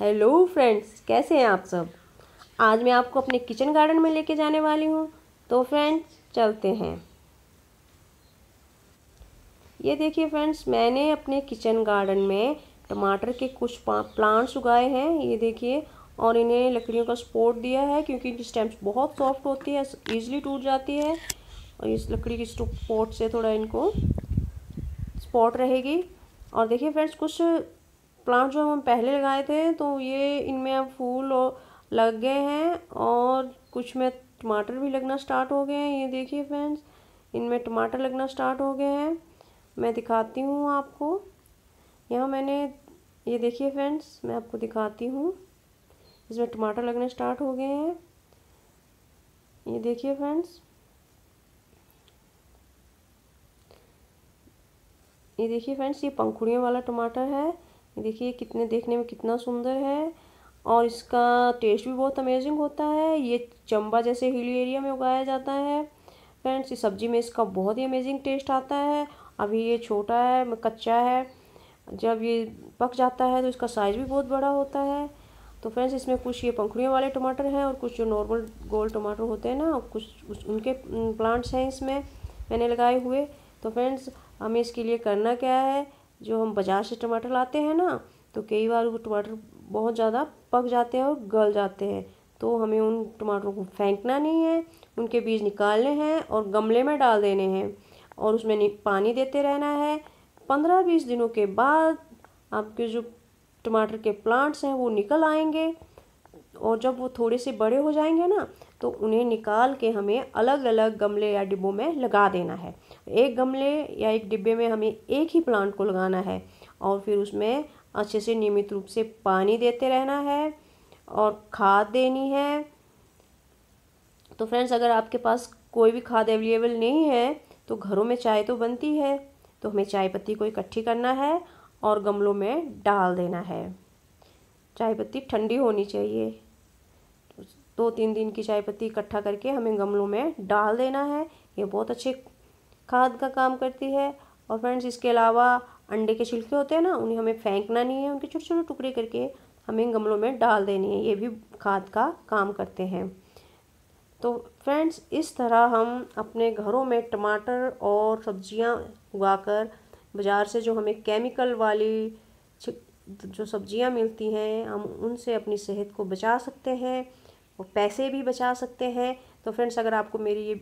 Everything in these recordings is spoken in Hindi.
हेलो फ्रेंड्स कैसे हैं आप सब आज मैं आपको अपने किचन गार्डन में लेके जाने वाली हूँ तो फ्रेंड्स चलते हैं ये देखिए फ्रेंड्स मैंने अपने किचन गार्डन में टमाटर के कुछ प्लांट्स उगाए हैं ये देखिए और इन्हें लकड़ियों का सपोर्ट दिया है क्योंकि इनकी स्टेम्स बहुत सॉफ्ट होती है ईजिली टूट जाती है और इस लकड़ी की सपोर्ट से थोड़ा इनको सपोर्ट रहेगी और देखिए फ्रेंड्स कुछ प्लांट जो हम पहले लगाए थे तो ये इनमें अब फूल लग गए हैं और कुछ में टमाटर भी लगना स्टार्ट हो गए हैं ये देखिए फ्रेंड्स इनमें टमाटर लगना स्टार्ट हो गए हैं मैं दिखाती हूँ आपको यहाँ मैंने ये देखिए फ्रेंड्स मैं आपको दिखाती हूँ इसमें टमाटर लगने स्टार्ट हो गए हैं ये देखिए फ्रेंड्स ये देखिए फ्रेंड्स ये पंखुड़ियों वाला टमाटर है देखिए कितने देखने में कितना सुंदर है और इसका टेस्ट भी बहुत अमेजिंग होता है ये चंबा जैसे हिली एरिया में उगाया जाता है फ्रेंड्स इस सब्ज़ी में इसका बहुत ही अमेजिंग टेस्ट आता है अभी ये छोटा है कच्चा है जब ये पक जाता है तो इसका साइज़ भी बहुत बड़ा होता है तो फ्रेंड्स इसमें कुछ ये पंखुड़ियों वाले टमाटर हैं और कुछ जो नॉर्मल गोल टमाटर होते हैं ना कुछ उस, उनके प्लांट्स हैं इसमें मैंने लगाए हुए तो फ्रेंड्स हमें इसके लिए करना क्या है जो हम बाज़ार से टमाटर लाते हैं ना तो कई बार वो टमाटर बहुत ज़्यादा पक जाते हैं और गल जाते हैं तो हमें उन टमाटरों को फेंकना नहीं है उनके बीज निकालने हैं और गमले में डाल देने हैं और उसमें पानी देते रहना है पंद्रह बीस दिनों के बाद आपके जो टमाटर के प्लांट्स हैं वो निकल आएंगे और जब वो थोड़े से बड़े हो जाएंगे ना तो उन्हें निकाल के हमें अलग अलग गमले या डिब्बों में लगा देना है एक गमले या एक डिब्बे में हमें एक ही प्लांट को लगाना है और फिर उसमें अच्छे से नियमित रूप से पानी देते रहना है और खाद देनी है तो फ्रेंड्स अगर आपके पास कोई भी खाद अवेलेबल नहीं है तो घरों में चाय तो बनती है तो हमें चाय पत्ती को इकट्ठी करना है और गमलों में डाल देना है चाय पत्ती ठंडी होनी चाहिए दो तीन दिन की चाय पत्ती इकट्ठा करके हमें गमलों में डाल देना है ये बहुत अच्छे खाद का काम करती है और फ्रेंड्स इसके अलावा अंडे के छिलके होते हैं ना उन्हें हमें फेंकना नहीं है उनके छोटे छोटे टुकड़े करके हमें गमलों में डाल देनी है ये भी खाद का काम करते हैं तो फ्रेंड्स इस तरह हम अपने घरों में टमाटर और सब्जियां उगाकर बाज़ार से जो हमें केमिकल वाली जो सब्जियां मिलती हैं हम उनसे अपनी सेहत को बचा सकते हैं और पैसे भी बचा सकते हैं तो फ्रेंड्स अगर आपको मेरी ये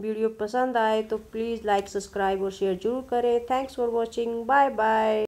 वीडियो पसंद आए तो प्लीज़ लाइक सब्सक्राइब और शेयर जरूर करें thanks for watching bye bye